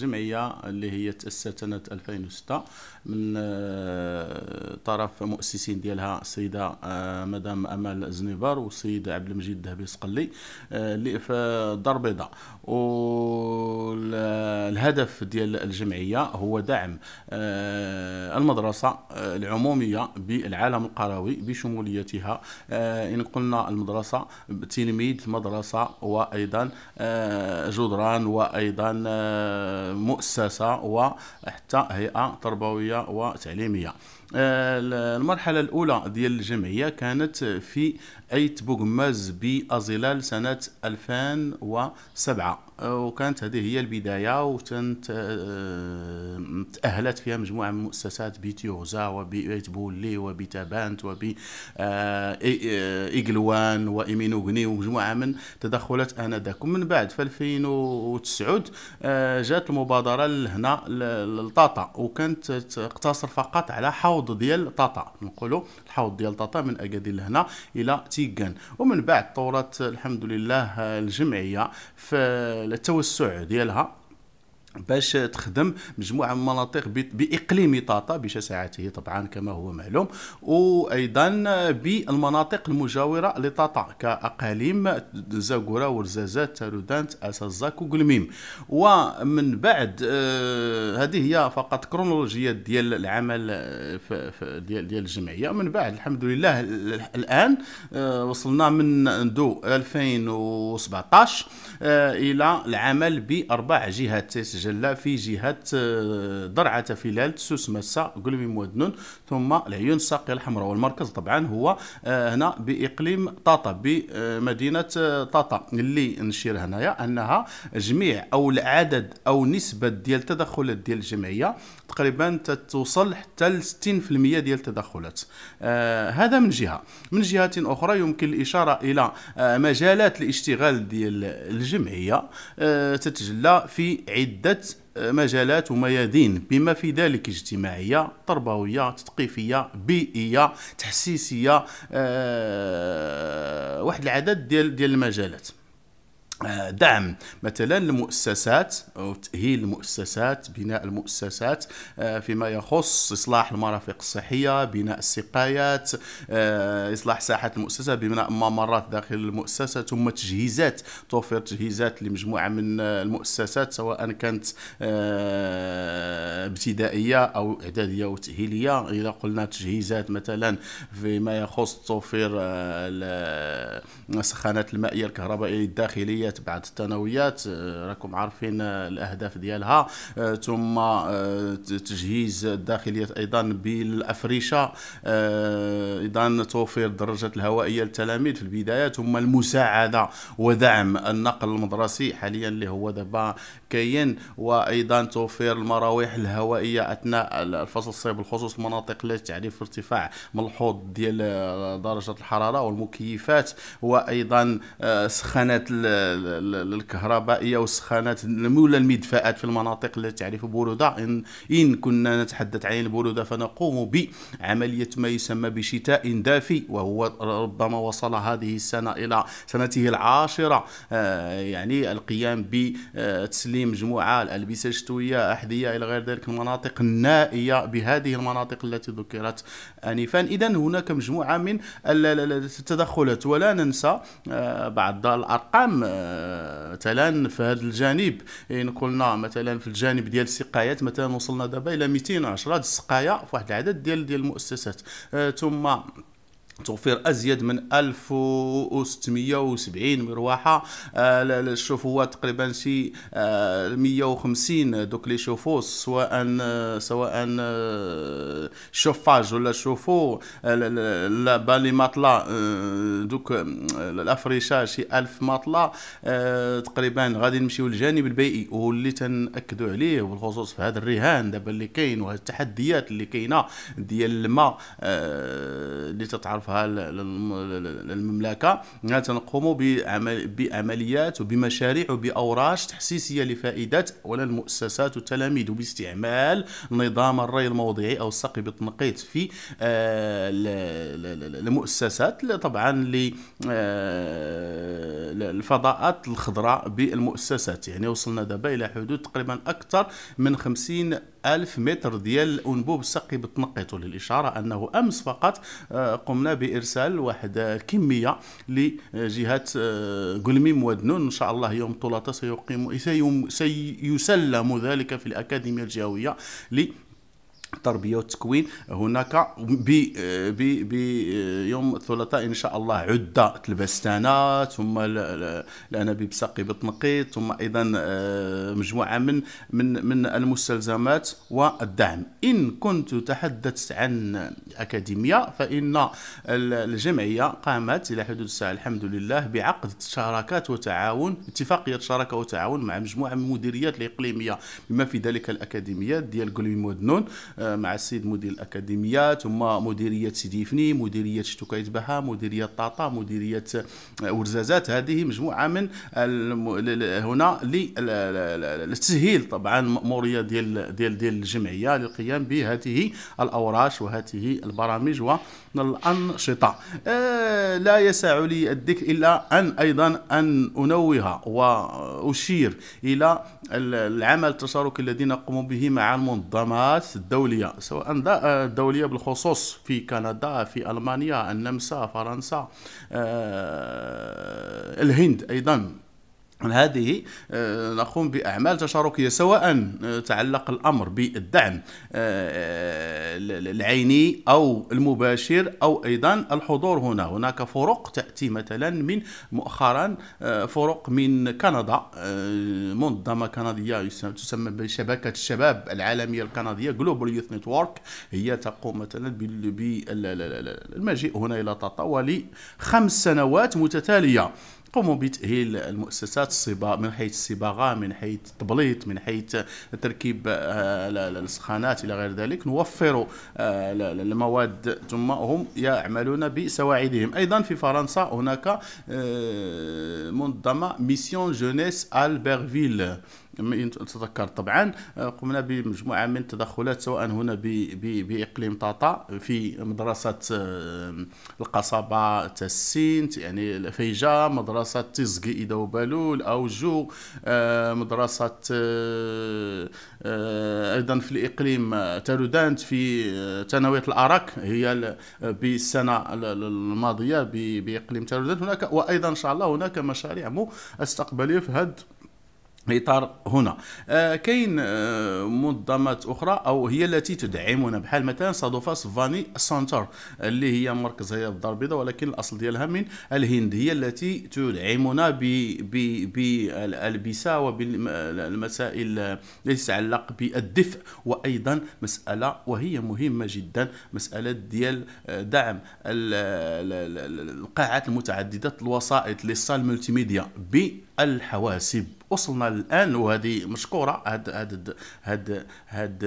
الجمعيه اللي هي تاسست سنه 2006 من آه، طرف مؤسسين ديالها السيده آه، مدام امال زنيبر والسيد عبد المجيد الذهبي صقلي آه، اللي في الدار البيضاء والهدف ديال الجمعيه هو دعم المدرسه العموميه بالعالم القروي بشموليتها ان قلنا المدرسه تلميذ المدرسه وايضا جدران وايضا مؤسسه وحتى هيئه تربويه وتعليميه آه، المرحلة الأولى ديال الجمعية كانت في أيت بوغماز بأزيلال سنة 2007 آه، وكانت هذه هي البداية وكانت آه، تأهلت فيها مجموعة من المؤسسات بتيوغزا وبأيت بولي وبتابانت وب إقلوان وإيمينوغني ومجموعة من تدخلات آنذاك ومن بعد في 2009 جات المبادرة لهنا لطاطا وكانت تقتصر فقط على حوض الحوض ديال طاطا نقولوا الحوض ديال طاطا من اكادير لهنا الى تيكان ومن بعد طورت الحمد لله الجمعيه في التوسع ديالها باش تخدم مجموعه من المناطق باقليم طاطا بشساعته طبعا كما هو معلوم وايضا بالمناطق المجاوره لطاطا كاقاليم زاكورا ورزازات تارودانت اسازاك وقلميم ومن بعد آه هذه هي فقط كرونولوجية ديال العمل آه، ديال ديال الجمعيه من بعد الحمد لله الان آه وصلنا من دو 2017 آه الى العمل باربع جهات تجلى في جهة آه، درعة فيلال تسوس مسا قلبي مودنون ثم العيون الساقية الحمراء والمركز طبعا هو آه، هنا بإقليم طاطا بمدينة آه، طاطا اللي نشير هنايا أنها جميع أو العدد أو نسبة ديال التدخلات ديال الجمعية تقريبا تتوصل حتى ل 60% ديال التدخلات آه هذا من جهه من جهه اخرى يمكن الاشاره الى آه مجالات الاشتغال ديال الجمعيه آه تتجلى في عده آه، مجالات وميادين بما في ذلك اجتماعيه تربويه تثقيفيه بيئيه تحسيسيه آه واحد العدد ديال ديال المجالات آه، دعم مثلا المؤسسات او تاهيل المؤسسات بناء المؤسسات آه، فيما يخص اصلاح المرافق الصحيه بناء السقايات آه، اصلاح ساحات المؤسسه بناء ممرات داخل المؤسسه ثم تجهيزات توفير تجهيزات لمجموعه من المؤسسات سواء كانت ابتدائيه او اعداديه وتاهيليه اذا قلنا تجهيزات مثلا فيما يخص توفير السخانات المائيه الكهربائيه الداخليه الثانويات بعد الثانويات آه، راكم عارفين آه، الاهداف ديالها آه، ثم تجهيز الداخليه ايضا بالافرشه ايضا توفير الدرجات الهوائيه للتلاميذ في البدايه ثم المساعده ودعم النقل المدرسي حاليا اللي هو دابا كاين وايضا توفير المراوح الهوائيه اثناء الفصل الصيف بالخصوص المناطق التي تعرف ارتفاع ملحوظ ديال درجه الحراره والمكيفات وايضا سخانات الكهربائيه والسخانات ولا المدفاءات في المناطق التي تعرف بروده ان ان كنا نتحدث عن البروده فنقوم بعمليه ما يسمى بشتاء دافي وهو ربما وصل هذه السنه الى سنته العاشره آه، يعني القيام بتسليم مجموعه الالبسه الشتويه احذيه الى غير ذلك المناطق النائيه بهذه المناطق التي ذكرت انفا اذا هناك مجموعه من التدخلات ولا ننسى آه، بعض الارقام آه، مثلا في هذا الجانب إيه، إن قلنا مثلا في الجانب ديال السقايات مثلا وصلنا دابا الى 210 السقايه في واحد العدد ديال ديال المؤسسات آه، ثم توفير ازيد من 1670 مروحه الشوفوات آه تقريبا شي آه 150 دوك لي شوفو سواء آه، سواء آه، شوفاج ولا شوفو آه، لا بالي ماطلا دوك الافريشاج شي 1000 ماطلا آه تقريبا غادي نمشيو للجانب البيئي واللي تنأكدوا عليه بالخصوص في هذا الرهان دابا اللي كاين وهاد التحديات اللي كاينه ديال الماء اللي تتعرف وصرفها للمملكه تنقوم بعمل بعمليات وبمشاريع وباوراش تحسيسيه لفائده ولا المؤسسات والتلاميذ باستعمال نظام الري الموضعي او السقي بالتنقيط في المؤسسات آه، طبعا للفضاءات آه، الخضراء بالمؤسسات يعني وصلنا دابا الى حدود تقريبا اكثر من 50 ألف متر ديال أنبوب السقي بتنقيته للإشارة أنه أمس فقط آه، قمنا بإرسال واحد آه، كمية لجهة آه، قلميم ودنون إن شاء الله يوم طلاطة سيقيم سيسلم ذلك في الأكاديمية الجهوية التربيه والتكوين هناك بيوم الثلاثاء ان شاء الله عده البستانه ثم الانابيب ساقي بطنقيط ثم ايضا آه، مجموعه من من من المستلزمات والدعم ان كنت تحدثت عن اكاديميه فان الجمعيه قامت الى حدود الساعه الحمد لله بعقد شراكات وتعاون اتفاقيه شراكه وتعاون مع مجموعه من المديريات الاقليميه بما في ذلك الاكاديميات ديال قليم ودنون آه، مع السيد مدير الاكاديميه ثم مديريه سيدي فني مديريه شتوكايت بها مديريه طاطا مديريه آه، ورزازات هذه مجموعه من هنا للتسهيل طبعا موريا ديال ديال ديال الجمعيه للقيام بهذه الاوراش وهذه البرامج والانشطه آه، لا يسع لي الذكر الا ان ايضا ان انوه واشير الى العمل التشاركي الذي نقوم به مع المنظمات الدوليه الدولية سواء الدولية آه، بالخصوص في كندا في ألمانيا النمسا فرنسا آه، الهند أيضا هذه آه، نقوم باعمال تشاركيه سواء آه، تعلق الامر بالدعم آه، العيني او المباشر او ايضا الحضور هنا هناك فرق تاتي مثلا من مؤخرا فرق من كندا منظمه كنديه تسمى بشبكه الشباب العالميه الكنديه جلوبال يوث نتورك هي تقوم مثلا بالمجيء هنا الى تطاوى خمس سنوات متتاليه قوموا بتاهيل المؤسسات الصباغ من حيث الصباغه من حيث التبليط من حيث تركيب آه، السخانات الى غير ذلك نوفر آه، المواد ثم هم يعملون بسواعدهم ايضا في فرنسا هناك آه، منظمه ميسيون جونيس البرفيل تذكر طبعا آه، قمنا بمجموعة من التدخلات سواء هنا بإقليم طاطا في مدرسة آه، القصبة تسين يعني الفيجة مدرسة تزقي إيدا وبالول أو جو آه، مدرسة أيضا في الإقليم تارودانت في ثانوية الأراك هي بالسنة الماضية بإقليم تارودانت هناك وأيضا إن شاء الله هناك مشاريع مستقبلية في هذا اطار هنا آه كاين آه منظمات اخرى او هي التي تدعمنا بحال مثلا صادوفاس فاني سنتر اللي هي مركز هي الدار البيضاء ولكن الاصل ديالها من الهند هي التي تدعمنا بالالبسه وبالمسائل التي تتعلق بالدفء وايضا مساله وهي مهمه جدا مساله ديال آه، دعم القاعات المتعدده الوسائط للصال ملتي ميديا بالحواسب وصلنا الان وهذه مشكوره هاد هاد هاد هاد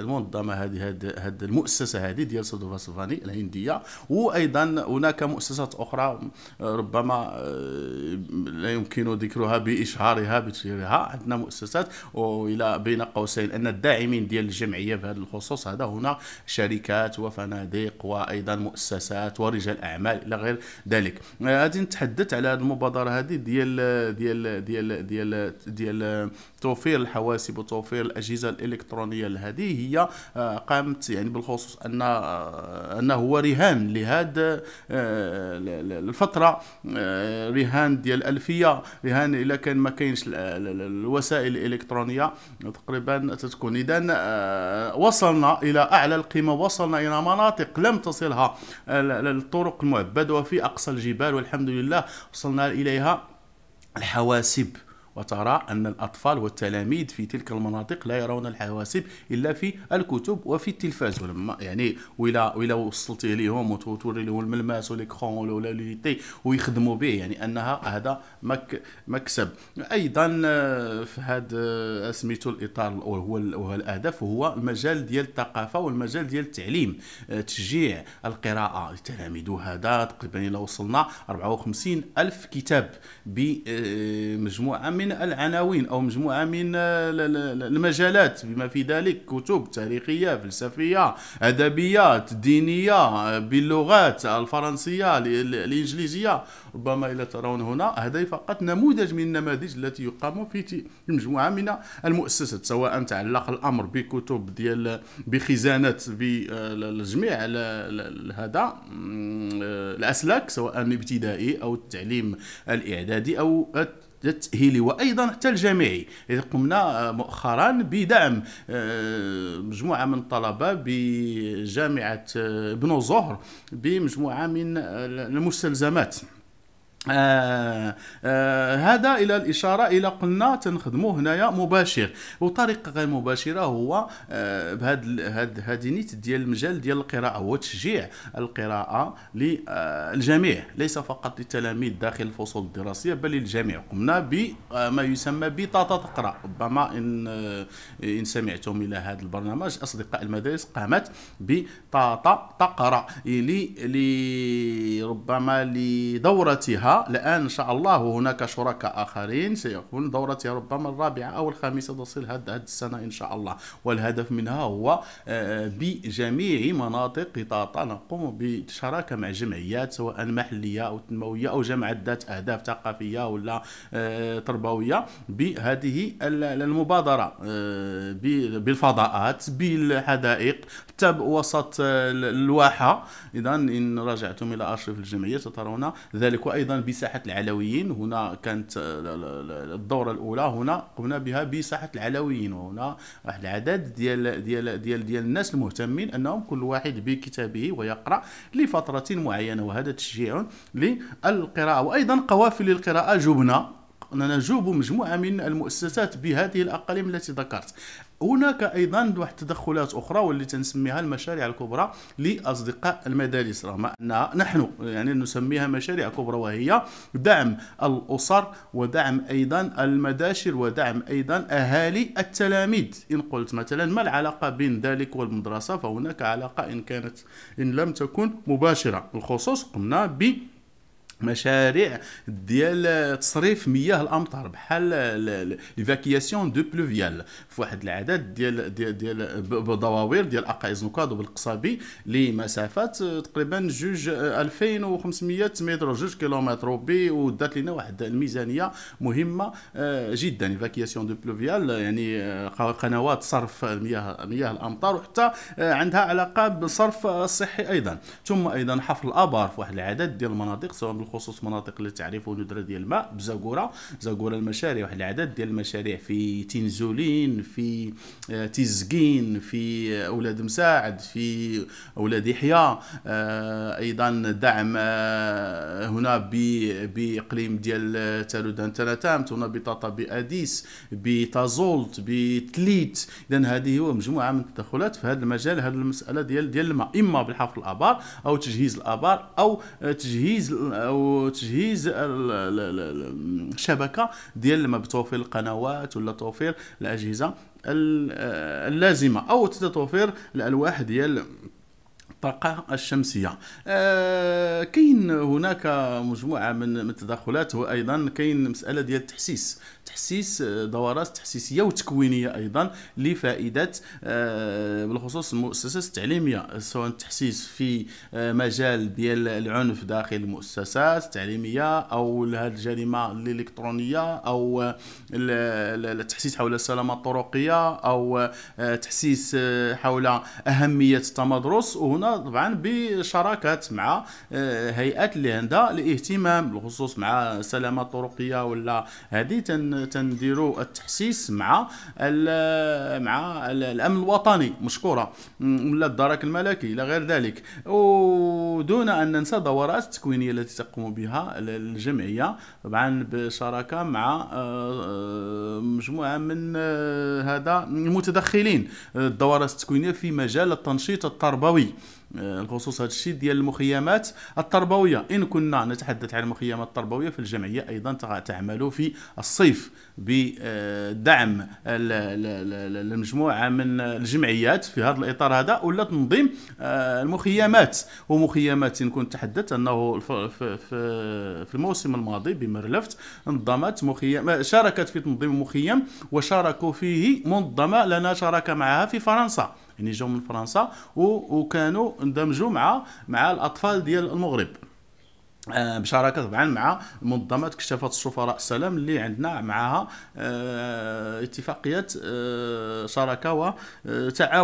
المنظمه هذه هاد هاد المؤسسه هذه ديال سودوفا فاسفاني الهنديه وايضا هناك مؤسسات اخرى ربما آه، لا يمكن ذكرها باشهارها بتشهيرها عندنا مؤسسات والى بين قوسين ان الداعمين ديال الجمعيه في هذا الخصوص هذا هنا شركات وفنادق وايضا مؤسسات ورجال اعمال الى غير ذلك آه، غادي نتحدث على هذه المبادره هذه ديال ديال ديال ديال ديال ديال توفير الحواسب وتوفير الاجهزه الالكترونيه لهذه هي آه، قامت يعني بالخصوص ان آه، انه هو رهان لهذا آه، الفتره رهان ديال الالفيه رهان الا كان ما كاينش الوسائل الالكترونيه تقريبا تتكون اذا وصلنا الى اعلى القمه وصلنا الى مناطق لم تصلها الطرق المعبده وفي اقصى الجبال والحمد لله وصلنا اليها الحواسب وترى أن الأطفال والتلاميذ في تلك المناطق لا يرون الحواسب إلا في الكتب وفي التلفاز ولما يعني ولا ولا وصلتي لهم وتوري لهم الملماس وليكخون ولا ليتي ويخدموا به يعني أنها هذا مك مكسب أيضا آه، في هذا آه، سميتو الإطار وهو وهو الهدف هو المجال ديال الثقافة والمجال ديال التعليم آه، تشجيع القراءة للتلاميذ وهذا تقريبا إلى وصلنا 54 ألف كتاب بمجموعة من من العناوين أو مجموعة من المجالات بما في ذلك كتب تاريخية فلسفية أدبيات دينية باللغات الفرنسية الإنجليزية ربما إلى ترون هنا هذا فقط نموذج من النماذج التي يقام في مجموعة من المؤسسات سواء تعلق الأمر بكتب ديال بخزانات بجميع آه، هذا آه، الأسلاك سواء الابتدائي أو التعليم الإعدادي أو التأهيلي وأيضا حتى الجامعي إذ قمنا آه، مؤخرا بدعم آه، مجموعة من الطلبة بجامعة آه، بن زهر بمجموعة من المستلزمات آه آه هذا الى الاشاره الى قلنا تنخدموا هنايا مباشر وطريقه غير مباشره هو آه بهاد هاد هاد نيت ديال المجال ديال القراءه هو تشجيع القراءه للجميع آه، ليس فقط للتلاميذ داخل الفصول الدراسيه بل للجميع قمنا بما آه، يسمى بطاطا تقرا ربما ان آه، ان سمعتم الى هذا البرنامج اصدقاء المدارس قامت بطاطا تقرا لي لي ربما لدورتها الآن إن شاء الله هناك شركاء آخرين سيكون دورتها ربما الرابعة أو الخامسة تصل هذه السنة إن شاء الله والهدف منها هو آه، بجميع مناطق قطاطا نقوم بشراكة مع جمعيات سواء محلية أو تنموية أو جمع ذات أهداف ثقافية ولا آه، تربوية بهذه المبادرة آه، بالفضاءات بالحدائق حتى وسط الواحة إذا إن رجعتم إلى أرشيف الجمعيه سترون ذلك وايضا بساحه العلويين هنا كانت الدوره الاولى هنا قمنا بها بساحه العلويين وهنا واحد العدد ديال ديال ديال ديال الناس المهتمين انهم كل واحد بكتابه ويقرا لفتره معينه وهذا تشجيع للقراءه وايضا قوافل القراءه جبنه أننا نجوب مجموعة من المؤسسات بهذه الأقاليم التي ذكرت هناك ايضا واحد تدخلات اخرى واللي تنسميها المشاريع الكبرى لاصدقاء المدارس رغم انها نحن يعني نسميها مشاريع كبرى وهي دعم الاسر ودعم ايضا المداشر ودعم ايضا اهالي التلاميذ ان قلت مثلا ما العلاقه بين ذلك والمدرسه فهناك علاقه ان كانت ان لم تكن مباشره بالخصوص قمنا ب مشاريع ديال تصريف مياه الامطار بحال ليفاكياسيون دو بلوفيال في واحد العدد ديال ديال ديال بدواوير ديال اقايز نكاد وبالقصابي لمسافات آه، تقريبا جوج 2500 آه، متر جوج كيلومتر ربي ودات لنا واحد الميزانيه مهمه آه، جدا ليفاكياسيون دو بلوفيال يعني قنوات صرف مياه مياه الامطار وحتى عندها علاقه بالصرف الصحي ايضا ثم ايضا حفر الابار في واحد العدد ديال المناطق سواء بخصوص مناطق اللي تعرفوا ندره ديال الماء بزاكوره زاكوره المشاريع واحد العدد ديال المشاريع في تنزولين في آه، تيزكين في آه، اولاد مساعد في اولاد يحيى آه، ايضا دعم هنا باقليم ديال تالودان تلاتامت هنا بطاطا باديس بتازولت بتليت اذا هذه هو مجموعه من التدخلات في هذا المجال هذه المساله ديال ديال الماء اما بالحفر الابار او تجهيز الابار او تجهيز او تجهيز الشبكه ديال توفير القنوات ولا توفير الاجهزه آه، اللازمه او توفير الالواح ديال الطاقة الشمسية آه كاين هناك مجموعة من التدخلات وأيضا كاين مسألة ديال التحسيس تحسيس آه، دورات تحسيسية وتكوينية أيضا لفائدة آه بالخصوص المؤسسات التعليمية سواء التحسيس في آه مجال ديال العنف داخل المؤسسات التعليمية أو هذه الجريمة الإلكترونية أو التحسيس حول السلامة الطرقية أو آه، تحسيس آه، حول أهمية التمدرس وهنا طبعا بشراكات مع آه، هيئات اللي عندها الاهتمام بالخصوص مع السلامه الطرقيه ولا هذه تنديروا التحسيس مع مع الامن الوطني مشكوره ولا الدرك الملكي الى غير ذلك ودون ان ننسى دورات التكوينيه التي تقوم بها الجمعيه طبعا بشراكه مع آه، مجموعه من آه، هذا المتدخلين الدورات التكوينيه في مجال التنشيط التربوي بخصوص آه، هذا الشيء ديال المخيمات التربويه ان كنا نتحدث عن المخيمات التربويه فالجمعيه ايضا تعمل في الصيف بدعم المجموعه من الجمعيات في هذا الاطار هذا ولا تنظيم آه، المخيمات ومخيمات ان كنت تحدث انه في الموسم الماضي بمرلفت انضمت مخيم آه، شاركت في تنظيم مخيم وشاركوا فيه منظمه لنا شراكه معها في فرنسا يعني جاو من فرنسا وكانوا اندمجوا مع مع الاطفال ديال المغرب آه، بشراكه طبعا مع منظمه كشافه السفراء السلام اللي عندنا معها آه، اتفاقيه آه، شراكه وتعاون